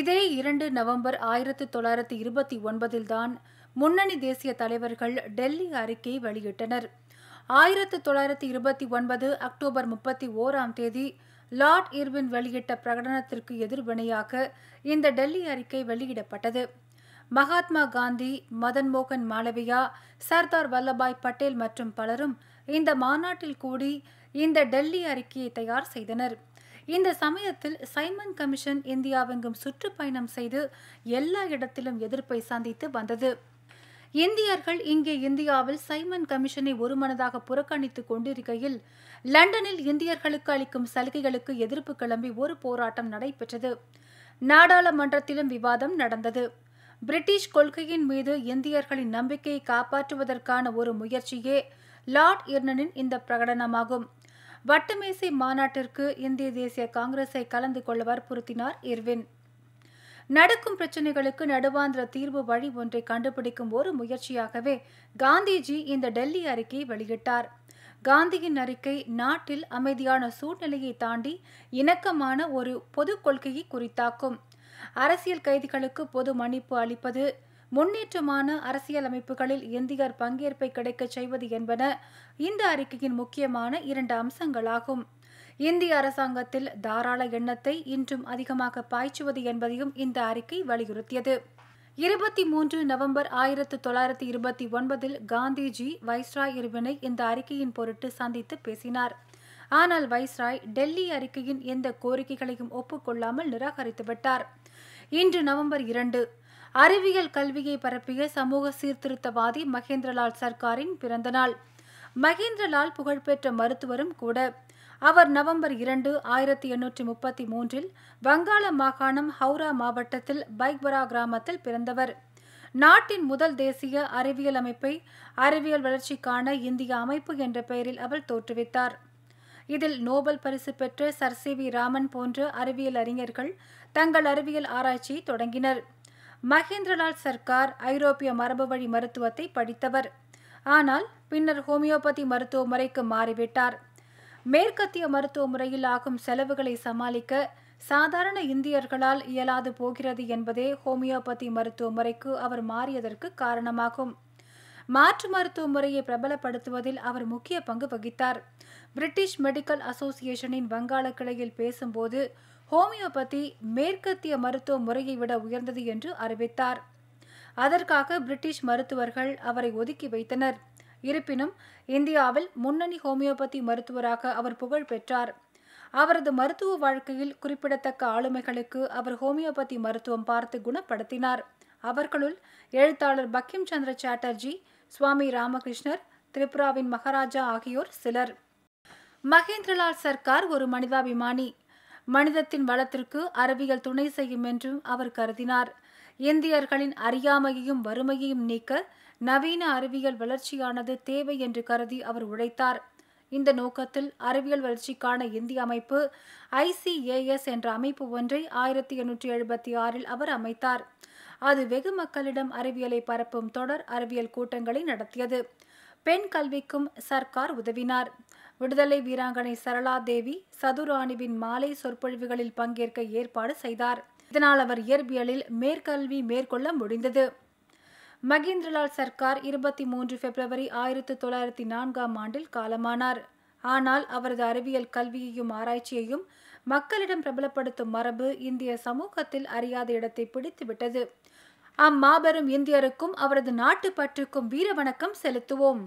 இதே இரண்டு நவம்பர் ஆயிரத்து தொள்ளாயிரத்து இருபத்தி ஒன்பதில்தான் முன்னணி தேசிய தலைவர்கள் டெல்லி அறிக்கை வெளியிட்டனர் ஆயிரத்து தொள்ளாயிரத்தி இருபத்தி ஒன்பது அக்டோபர் முப்பத்தி ஓராம் தேதி லார்ட் இர்வின் வெளியிட்ட பிரகடனத்திற்கு எதிர்வினையாக இந்த டெல்லி அறிக்கை வெளியிடப்பட்டது மகாத்மா காந்தி மதன் மோகன் மாளவியா சர்தார் வல்லபாய் பட்டேல் மற்றும் பலரும் இந்த மாநாட்டில் கூடி இந்த டெல்லி அறிக்கையை தயார் செய்தனர் இந்த சமயத்தில் சைமன் கமிஷன் இந்தியாவெங்கும் சுற்றுப்பயணம் செய்து எல்லா இடத்திலும் எதிர்ப்பை சந்தித்து வந்தது இந்தியர்கள் இங்கே இந்தியாவில் சைமன் கமிஷனை ஒருமனதாக புறக்கணித்துக் கொண்டிருக்கையில் லண்டனில் இந்தியர்களுக்கு அளிக்கும் சலுகைகளுக்கு எதிர்ப்பு கிளம்பி ஒரு போராட்டம் நடைபெற்றது நாடாளுமன்றத்திலும் விவாதம் நடந்தது பிரிட்டிஷ் கொள்கையின் மீது இந்தியர்களின் நம்பிக்கையை காப்பாற்றுவதற்கான ஒரு முயற்சியே லார்ட் இர்னனின் இந்த பிரகடனமாகும் வட்டமேசை மாநாட்டிற்கு இந்திய தேசிய காங்கிரஸை கலந்து கொள்ள வற்புறுத்தினார் இர்வின் நடக்கும் பிரச்சனைகளுக்கு நடுவாந்திர தீர்வு வழி ஒன்றை கண்டுபிடிக்கும் ஒரு முயற்சியாகவே காந்திஜி இந்த டெல்லி அறிக்கை வெளியிட்டார் காந்தியின் அறிக்கை நாட்டில் அமைதியான சூழ்நிலையை தாண்டி இணக்கமான ஒரு பொது கொள்கையை குறித்தாக்கும் அரசியல் கைதிகளுக்கு பொது மன்னிப்பு அளிப்பது முன்னேற்றமான அரசியலமைப்புகளில் இந்தியர் பங்கேற்பை கிடைக்கச் செய்வது என்பன இந்த அறிக்கையின் முக்கியமான இரண்டு அம்சங்களாகும் இந்திய அரசாங்கத்தில் தாராள எண்ணத்தை இன்றும் அதிகமாக பாய்ச்சுவது என்பதையும் இந்த அறிக்கை வலியுறுத்தியது இருபத்தி மூன்று நவம்பர் ஆயிரத்து தொள்ளாயிரத்தி இருபத்தி ஒன்பதில் காந்திஜி வைஸ்ராய் இருவினை இந்த அறிக்கையின் பொருட்டு சந்தித்து பேசினார் ஆனால் வைஸ்ராய் டெல்லி அறிக்கையின் எந்த கோரிக்கைகளையும் ஒப்புக்கொள்ளாமல் நிராகரித்துவிட்டார் இன்று நவம்பர் இரண்டு அறிவியல் கல்வியை பரப்பிய சமூக சீர்திருத்தவாதி மகேந்திரலால் சர்க்காரின் பிறந்தநாள் மகேந்திரலால் புகழ்பெற்ற மருத்துவரும் கூட அவர் நவம்பர் இரண்டு ஆயிரத்தி எண்ணூற்றி முப்பத்தி மூன்றில் வங்காள மாகாணம் ஹவுரா மாவட்டத்தில் பைக்பரா கிராமத்தில் பிறந்தவர் நாட்டின் முதல் தேசிய அறிவியல் அமைப்பை அறிவியல் வளர்ச்சிக்கான இந்திய அமைப்பு என்ற பெயரில் அவர் தோற்றுவித்தார் இதில் நோபல் பரிசு பெற்ற சர் சி வி ராமன் போன்ற அறிவியல் அறிஞர்கள் தங்கள் அறிவியல் ஆராய்ச்சியை தொடங்கினர் மகேந்திரலால் சர்க்கார் ஐரோப்பிய மரபு வழி மருத்துவத்தை படித்தவர் ஆனால் பின்னர் ஹோமியோபதி மருத்துவ முறைக்கு மாறிவிட்டார் மேற்கத்திய மருத்துவ முறையில் ஆகும் செலவுகளை சமாளிக்க சாதாரண இந்தியர்களால் இயலாது போகிறது என்பதே ஹோமியோபதி மருத்துவ முறைக்கு அவர் மாறியதற்கு காரணமாகும் மாற்று மருத்துவ முறையை பிரபலப்படுத்துவதில் அவர் முக்கிய பங்கு வகித்தார் பிரிட்டிஷ் மெடிக்கல் அசோசியேஷனின் வங்காள கிளையில் பேசும்போது ஹோமியோபதி மேற்கத்திய மருத்துவ முறையை விட உயர்ந்தது என்று அறிவித்தார் அதற்காக பிரிட்டிஷ் மருத்துவர்கள் அவரை ஒதுக்கி வைத்தனர் இருப்பினும் இந்தியாவில் முன்னணி ஹோமியோபதி மருத்துவராக அவர் புகழ் பெற்றார் அவரது மருத்துவ வாழ்க்கையில் குறிப்பிடத்தக்க ஆளுமைகளுக்கு அவர் ஹோமியோபதி மருத்துவம் பார்த்து குணப்படுத்தினார் அவர்களுள் எழுத்தாளர் பக்கிம் சந்திர சாட்டர்ஜி சுவாமி ராமகிருஷ்ணர் திரிபுராவின் மகாராஜா ஆகியோர் சிலர் மகேந்திரலால் சர்க்கார் ஒரு மனிதாபிமானி மனிதத்தின் வளத்திற்கு அறிவியல் துணை செய்யும் என்றும் அவர் கருதினார் இந்தியர்களின் அறியாமையையும் வறுமையையும் நீக்க நவீன அறிவியல் வளர்ச்சியானது தேவை என்று கருதி அவர் உழைத்தார் இந்த நோக்கத்தில் அறிவியல் வளர்ச்சிக்கான இந்திய அமைப்பு ஐசிஏஎஸ் என்ற அமைப்பு ஒன்றை ஆயிரத்தி எண்ணூற்றி எழுபத்தி ஆறில் அவர் அமைத்தார் அது வெகு மக்களிடம் அறிவியலை பரப்பும் தொடர் அறிவியல் கூட்டங்களை நடத்தியது பெண் கல்விக்கும் சர்க்கார் உதவினார் விடுதலை வீராங்கனை சரளா தேவி சதுராணிவின் மாலை சொற்பொழிவுகளில் பங்கேற்க ஏற்பாடு செய்தார் இதனால் அவர் இயற்பியலில் மேற்கல்வி மேற்கொள்ள முடிந்தது மகேந்திரலால் சர்க்கார் இருபத்தி மூன்று பிப்ரவரி ஆயிரத்தி தொள்ளாயிரத்தி நான்காம் ஆண்டில் காலமானார் ஆனால் அவரது அறிவியல் கல்வியையும் ஆராய்ச்சியையும் மக்களிடம் பிரபலப்படுத்தும் மரபு இந்திய சமூகத்தில் அறியாத இடத்தை பிடித்துவிட்டது அம்மாபெரும் இந்தியருக்கும் அவரது நாட்டு பற்றுக்கும் வீரவணக்கம் செலுத்துவோம்